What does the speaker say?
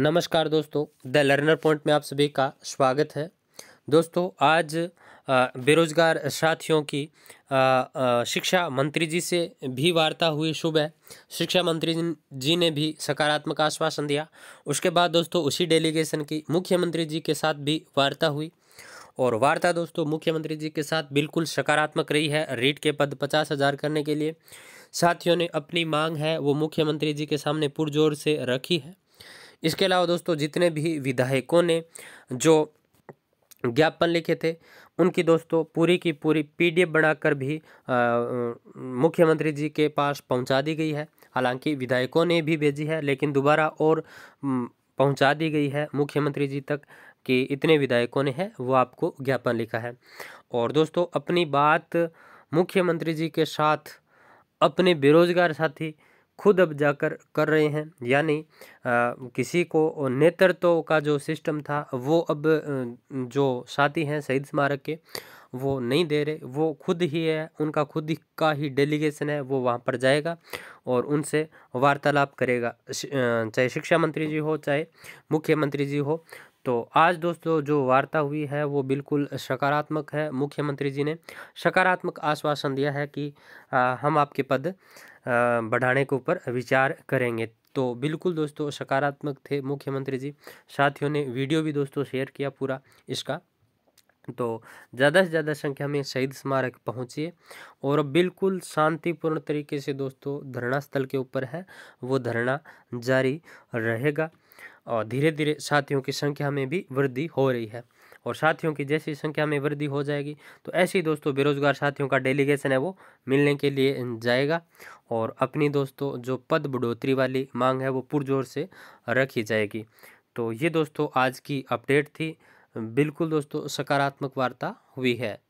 नमस्कार दोस्तों the learner point में आप सभी का स्वागत है दोस्तों आज बेरोजगार साथियों की शिक्षा मंत्री जी से भी वार्ता हुई शुभ है शिक्षा मंत्री जी ने भी सकारात्मक आश्वासन दिया उसके बाद दोस्तों उसी डेलीगेशन की मुख्यमंत्री जी के साथ भी वार्ता हुई और वार्ता दोस्तों मुख्यमंत्री जी के साथ बिल्कुल सकारात्मक रही है रीट के पद पचास हज़ार करने के लिए साथियों ने अपनी मांग है वो मुख्यमंत्री जी के सामने पुरजोर से रखी है इसके अलावा दोस्तों जितने भी विधायकों ने जो ज्ञापन लिखे थे उनकी दोस्तों पूरी की पूरी पीडीएफ बनाकर भी मुख्यमंत्री जी के पास पहुंचा दी गई है हालांकि विधायकों ने भी भेजी है लेकिन दोबारा और पहुंचा दी गई है मुख्यमंत्री जी तक कि इतने विधायकों ने है वो आपको ज्ञापन लिखा है और दोस्तों अपनी बात मुख्यमंत्री जी के साथ अपने बेरोजगार साथी खुद अब जाकर कर रहे हैं यानी किसी को नेतृत्व का जो सिस्टम था वो अब जो साथी हैं शहीद स्मारक के वो नहीं दे रहे वो खुद ही है उनका खुद का ही डेलीगेशन है वो वहाँ पर जाएगा और उनसे वार्तालाप करेगा चाहे शिक्षा मंत्री जी हो चाहे मुख्यमंत्री जी हो तो आज दोस्तों जो वार्ता हुई है वो बिल्कुल सकारात्मक है मुख्यमंत्री जी ने सकारात्मक आश्वासन दिया है कि हम आपके पद बढ़ाने के ऊपर विचार करेंगे तो बिल्कुल दोस्तों सकारात्मक थे मुख्यमंत्री जी साथियों ने वीडियो भी दोस्तों शेयर किया पूरा इसका तो ज़्यादा से ज़्यादा संख्या में शहीद स्मारक पहुँचिए और बिल्कुल शांतिपूर्ण तरीके से दोस्तों धरना स्थल के ऊपर है वो धरना जारी रहेगा और धीरे धीरे साथियों की संख्या में भी वृद्धि हो रही है और साथियों की जैसी संख्या में वृद्धि हो जाएगी तो ऐसे ही दोस्तों बेरोजगार साथियों का डेलीगेशन है वो मिलने के लिए जाएगा और अपनी दोस्तों जो पद बढ़ोतरी वाली मांग है वो पुरजोर से रखी जाएगी तो ये दोस्तों आज की अपडेट थी बिल्कुल दोस्तों सकारात्मक वार्ता हुई है